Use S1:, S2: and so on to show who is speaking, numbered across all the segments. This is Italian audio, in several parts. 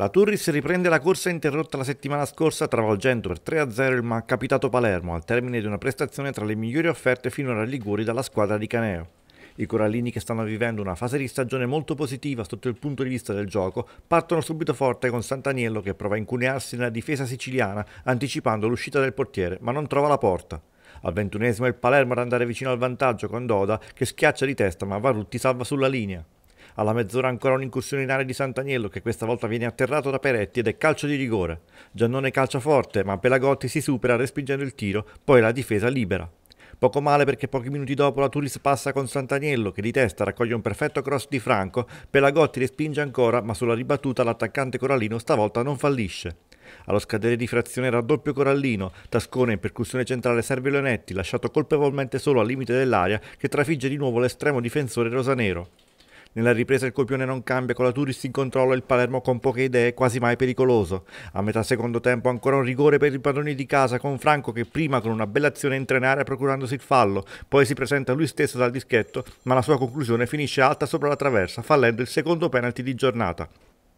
S1: La Turris riprende la corsa interrotta la settimana scorsa travolgendo per 3-0 il malcapitato Palermo al termine di una prestazione tra le migliori offerte finora Liguri dalla squadra di Caneo. I corallini che stanno vivendo una fase di stagione molto positiva sotto il punto di vista del gioco partono subito forte con Santaniello che prova a incunearsi nella difesa siciliana anticipando l'uscita del portiere ma non trova la porta. Al ventunesimo il Palermo ad andare vicino al vantaggio con Doda che schiaccia di testa ma Varutti salva sulla linea. Alla mezz'ora ancora un'incursione in area di Sant'Agnello che questa volta viene atterrato da Peretti ed è calcio di rigore. Giannone calcia forte ma Pelagotti si supera respingendo il tiro, poi la difesa libera. Poco male perché pochi minuti dopo la Turis passa con Sant'Agnello che di testa raccoglie un perfetto cross di Franco, Pelagotti respinge ancora ma sulla ribattuta l'attaccante Corallino stavolta non fallisce. Allo scadere di frazione raddoppio Corallino, Tascone in percussione centrale serve Leonetti lasciato colpevolmente solo al limite dell'area che trafigge di nuovo l'estremo difensore rosanero. Nella ripresa il copione non cambia, con la Turis in controllo il Palermo con poche idee, quasi mai pericoloso. A metà secondo tempo ancora un rigore per i padroni di casa con Franco che prima con una bella azione entra in area procurandosi il fallo, poi si presenta lui stesso dal dischetto, ma la sua conclusione finisce alta sopra la traversa, fallendo il secondo penalty di giornata.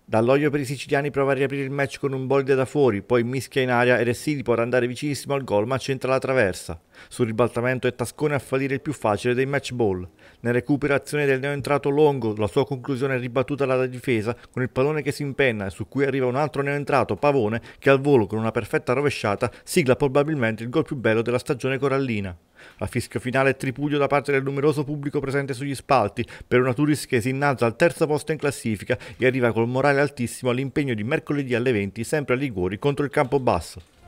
S1: Dall'olio per i siciliani prova a riaprire il match con un bolide da fuori, poi mischia in aria ed è Essili può andare vicinissimo al gol ma centra la traversa. Sul ribaltamento è Tascone a fallire il più facile dei match ball. Nella recuperazione del neoentrato Longo, la sua conclusione è ribattuta dalla difesa con il pallone che si impenna e su cui arriva un altro neoentrato, Pavone, che al volo con una perfetta rovesciata sigla probabilmente il gol più bello della stagione corallina. La fischio finale è tripudio da parte del numeroso pubblico presente sugli spalti per una Turis che si innalza al terzo posto in classifica e arriva col morale altissimo all'impegno di mercoledì alle 20 sempre a Liguori contro il Campobasso.